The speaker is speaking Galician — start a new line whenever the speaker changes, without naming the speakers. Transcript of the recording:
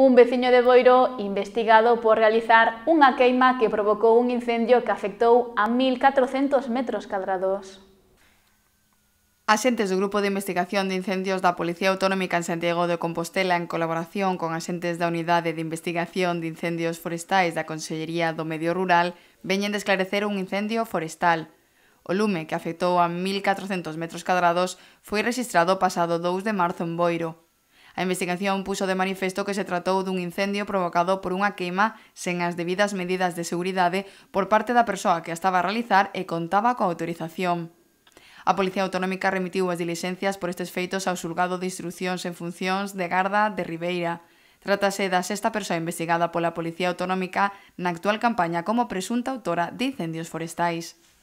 Un veciño de Boiro investigado por realizar unha queima que provocou un incendio que afectou a 1.400 metros cadrados.
Axentes do Grupo de Investigación de Incendios da Policía Autonómica en Santiago de Compostela, en colaboración con axentes da Unidade de Investigación de Incendios Forestais da Consellería do Medio Rural, veñen de esclarecer un incendio forestal. O lume, que afectou a 1.400 metros cadrados, foi registrado pasado 2 de marzo en Boiro. A investigación puxo de manifesto que se tratou dun incendio provocado por unha queima sen as debidas medidas de seguridade por parte da persoa que a estaba a realizar e contaba coa autorización. A Policía Autonómica remitiu as dilixencias por estes feitos ao xulgado de instruccións en funcións de Garda de Ribeira. Trátase da sexta persoa investigada pola Policía Autonómica na actual campaña como presunta autora de incendios forestais.